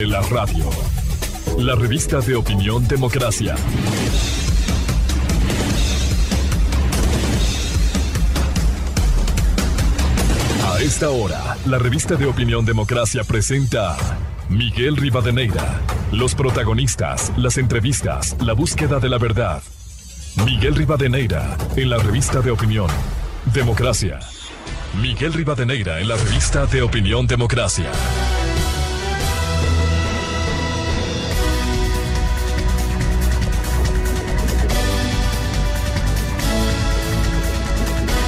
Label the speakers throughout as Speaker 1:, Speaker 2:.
Speaker 1: De la radio. La revista de opinión Democracia. A esta hora, la revista de opinión Democracia presenta Miguel Rivadeneira. Los protagonistas, las entrevistas, la búsqueda de la verdad. Miguel Rivadeneira en la revista de opinión Democracia. Miguel Rivadeneira en la revista de opinión Democracia.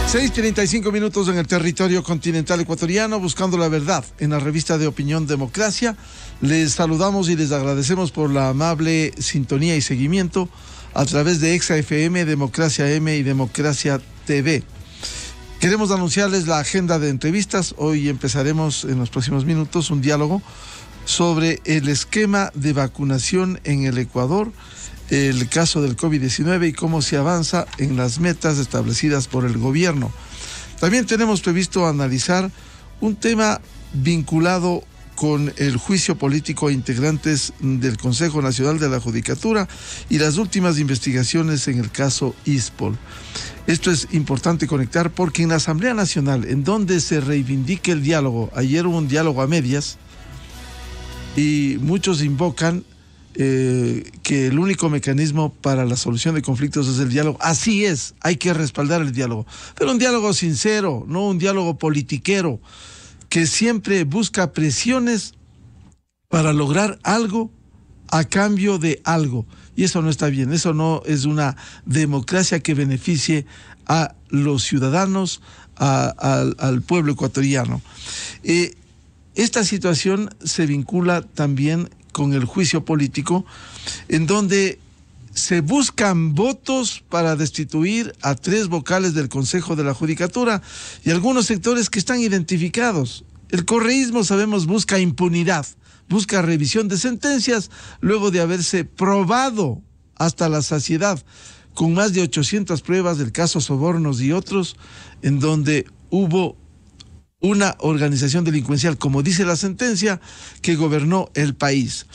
Speaker 2: 6.35 minutos en el territorio continental ecuatoriano buscando la verdad en la revista de Opinión Democracia. Les saludamos y les agradecemos por la amable sintonía y seguimiento a través de FM, Democracia M y Democracia TV. Queremos anunciarles la agenda de entrevistas. Hoy empezaremos en los próximos minutos un diálogo sobre el esquema de vacunación en el Ecuador el caso del COVID-19 y cómo se avanza en las metas establecidas por el gobierno. También tenemos previsto analizar un tema vinculado con el juicio político a integrantes del Consejo Nacional de la Judicatura y las últimas investigaciones en el caso ISPOL. Esto es importante conectar porque en la Asamblea Nacional, en donde se reivindica el diálogo, ayer hubo un diálogo a medias y muchos invocan eh, que el único mecanismo para la solución de conflictos es el diálogo. Así es, hay que respaldar el diálogo, pero un diálogo sincero, no un diálogo politiquero, que siempre busca presiones para lograr algo a cambio de algo. Y eso no está bien, eso no es una democracia que beneficie a los ciudadanos, al pueblo ecuatoriano. Eh, esta situación se vincula también con el juicio político, en donde se buscan votos para destituir a tres vocales del Consejo de la Judicatura y algunos sectores que están identificados. El correísmo, sabemos, busca impunidad, busca revisión de sentencias luego de haberse probado hasta la saciedad con más de 800 pruebas del caso Sobornos y otros, en donde hubo una organización delincuencial, como dice la sentencia, que gobernó el país.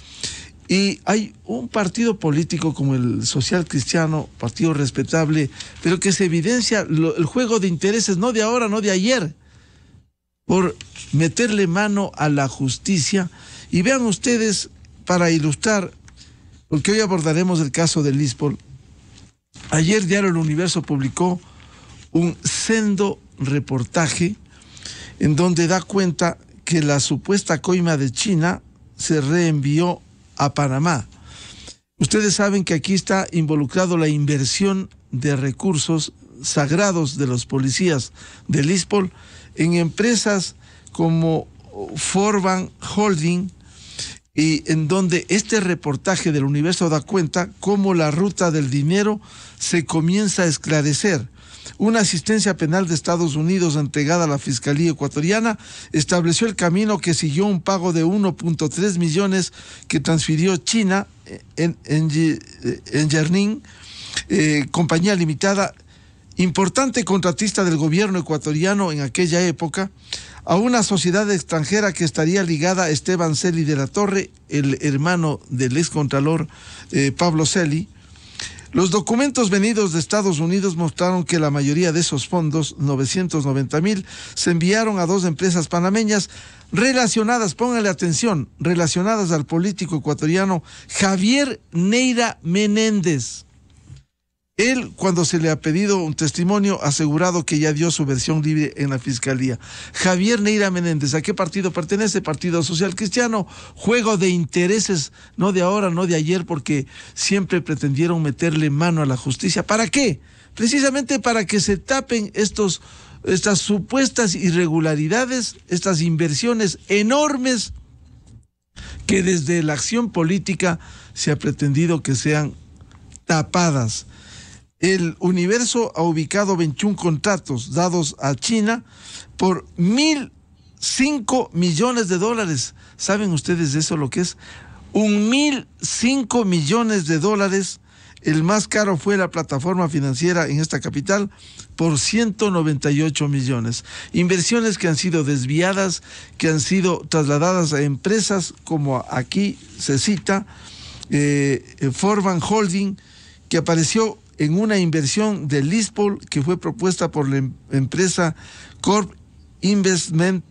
Speaker 2: Y hay un partido político como el Social Cristiano, partido respetable, pero que se evidencia el juego de intereses, no de ahora, no de ayer, por meterle mano a la justicia. Y vean ustedes, para ilustrar, porque hoy abordaremos el caso de Lispol, ayer Diario El Universo publicó un sendo reportaje en donde da cuenta que la supuesta coima de China se reenvió a Panamá. Ustedes saben que aquí está involucrado la inversión de recursos sagrados de los policías de ISPOL en empresas como Forban Holding y en donde este reportaje del universo da cuenta cómo la ruta del dinero se comienza a esclarecer una asistencia penal de Estados Unidos entregada a la Fiscalía ecuatoriana estableció el camino que siguió un pago de 1.3 millones que transfirió China eh, en, en, eh, eh, compañía limitada, importante contratista del gobierno ecuatoriano en aquella época, a una sociedad extranjera que estaría ligada a Esteban Celi de la Torre, el hermano del excontralor Pablo Celi, los documentos venidos de Estados Unidos mostraron que la mayoría de esos fondos, 990 mil, se enviaron a dos empresas panameñas relacionadas, pónganle atención, relacionadas al político ecuatoriano Javier Neira Menéndez. Él, cuando se le ha pedido un testimonio, ha asegurado que ya dio su versión libre en la fiscalía. Javier Neira Menéndez, ¿a qué partido pertenece? Partido Social Cristiano. Juego de intereses, no de ahora, no de ayer, porque siempre pretendieron meterle mano a la justicia. ¿Para qué? Precisamente para que se tapen estos, estas supuestas irregularidades, estas inversiones enormes que desde la acción política se ha pretendido que sean tapadas el universo ha ubicado 21 contratos dados a China por 1.005 millones de dólares. ¿Saben ustedes de eso lo que es? Un millones de dólares. El más caro fue la plataforma financiera en esta capital por 198 millones. Inversiones que han sido desviadas, que han sido trasladadas a empresas como aquí se cita, eh, Forban Holding, que apareció en una inversión de Lispol que fue propuesta por la em-, empresa Corp Investment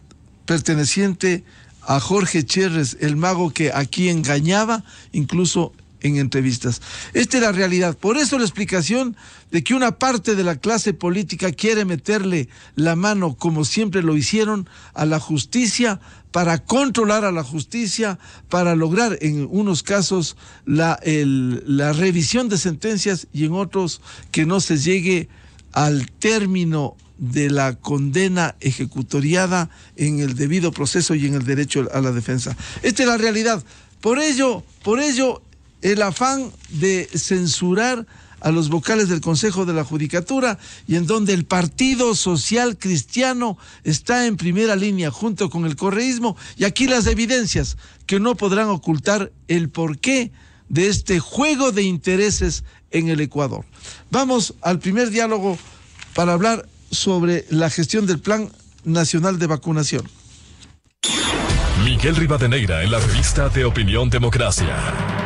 Speaker 2: perteneciente a Jorge Cherres, el mago que aquí engañaba incluso en entrevistas. Esta es la realidad. Por eso la explicación de que una parte de la clase política quiere meterle la mano, como siempre lo hicieron, a la justicia para controlar a la justicia, para lograr en unos casos la, la revisión de sentencias y en otros que no se llegue al término de la condena ejecutoriada en el debido proceso y en el derecho a la defensa. Esta es la realidad. Por ello, por ello el afán de censurar a los vocales del Consejo de la Judicatura y en donde el Partido Social Cristiano está en primera línea junto con el correísmo. Y aquí las evidencias que no podrán ocultar el porqué de este juego de intereses en el Ecuador. Vamos al primer diálogo para hablar sobre la gestión del Plan Nacional de Vacunación.
Speaker 1: Miguel Rivadeneira en la revista de Opinión Democracia.